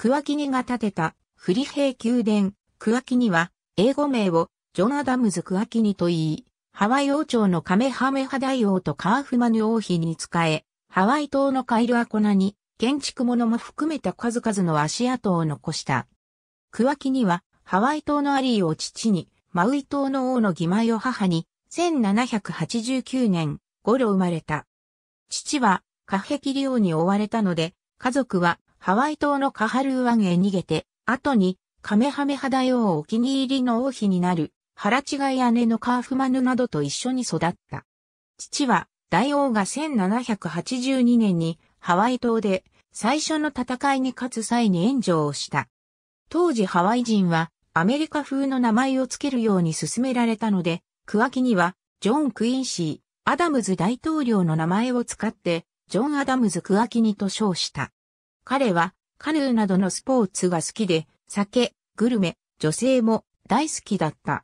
クワキニが建てたフリヘイ宮殿、クワキには、英語名をジョナダムズ・クワキニと言い、ハワイ王朝のカメハメハ大王とカーフマヌ王妃に仕え、ハワイ島のカイルアコナに建築物も含めた数々の足跡を残した。クワキには、ハワイ島のアリーを父に、マウイ島の王の義妹を母に、1789年頃生まれた。父は、カヘキリ王に追われたので、家族はハワイ島のカハルーワンへ逃げて、後にカメハメハ大王お気に入りの王妃になる、腹違い姉のカーフマヌなどと一緒に育った。父は、大王が1782年にハワイ島で最初の戦いに勝つ際に援助をした。当時ハワイ人はアメリカ風の名前を付けるように勧められたので、区キにはジョン・クインシー、アダムズ大統領の名前を使って、ジョン・アダムズ・クアキニと称した。彼はカヌーなどのスポーツが好きで、酒、グルメ、女性も大好きだった。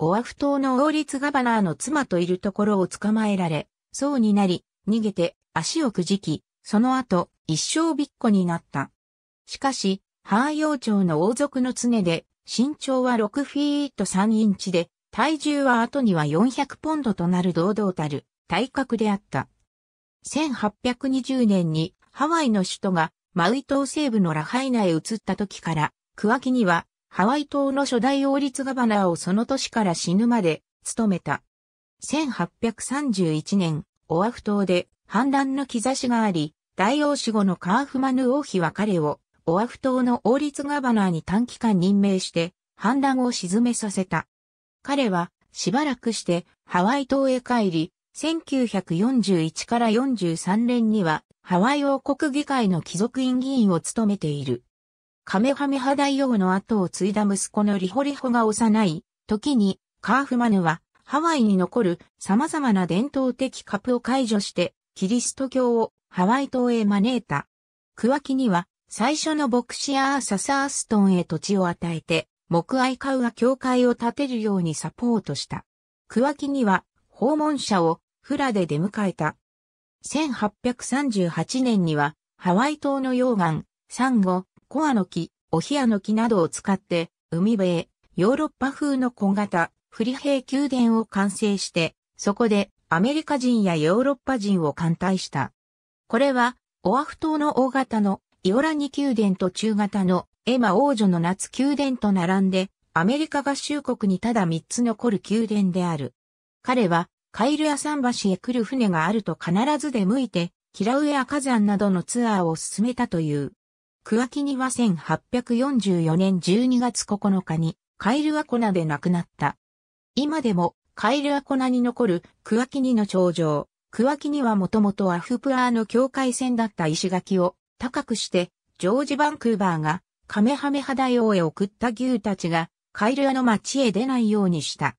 オアフ島の王立ガバナーの妻といるところを捕まえられ、そうになり、逃げて足をくじき、その後、一生びっこになった。しかし、ハーヨョ町の王族の常で、身長は6フィート3インチで、体重は後には400ポンドとなる堂々たる体格であった。1820年にハワイの首都がマウイ島西部のラハイナへ移った時から、クワキには、ハワイ島の初代王立ガバナーをその年から死ぬまで、務めた。1831年、オアフ島で反乱の兆しがあり、大王死後のカーフマヌ王妃は彼を、オアフ島の王立ガバナーに短期間任命して、反乱を沈めさせた。彼は、しばらくして、ハワイ島へ帰り、1941から43年には、ハワイ王国議会の貴族院議員を務めている。カメハメハ大王の後を継いだ息子のリホリホが幼い時に、カーフマヌはハワイに残る様々な伝統的カプを解除して、キリスト教をハワイ島へ招いた。クワキには、最初の牧師アーササーストンへ土地を与えて、木愛カウア教会を建てるようにサポートした。クワキには、訪問者をフラで出迎えた。1838年には、ハワイ島の溶岩、サンゴ、コアの木、オヒアの木などを使って、海辺、ヨーロッパ風の小型、フリヘイ宮殿を完成して、そこでアメリカ人やヨーロッパ人を艦隊した。これは、オアフ島の大型のイオラニ宮殿と中型のエマ王女の夏宮殿と並んで、アメリカ合衆国にただ3つ残る宮殿である。彼はカイルア桟橋へ来る船があると必ず出向いて、平上赤山などのツアーを進めたという。桑木には1844年12月9日に、カイルアコナで亡くなった。今でも、カイルアコナに残る桑木ニの頂上、桑木にはもともとアフプアーの境界線だった石垣を高くして、ジョージ・バンクーバーがカメハメハ大王へ送った牛たちが、カイルアの町へ出ないようにした。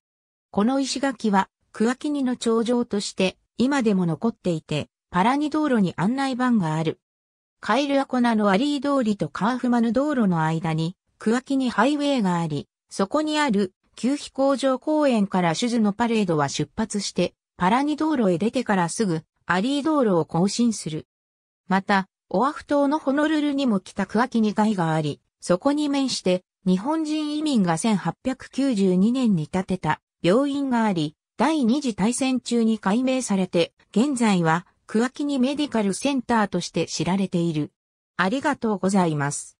この石垣はクアキニの頂上として今でも残っていて、パラニ道路に案内板がある。カイルアコナのアリー通りとカーフマヌ道路の間に、クアキニハイウェイがあり、そこにある、旧飛行場公園から手術のパレードは出発して、パラニ道路へ出てからすぐ、アリー道路を更新する。また、オアフ島のホノルルにも北クアキニ街があり、そこに面して、日本人移民が1892年に建てた病院があり、第二次大戦中に改名されて、現在は、クワキニメディカルセンターとして知られている。ありがとうございます。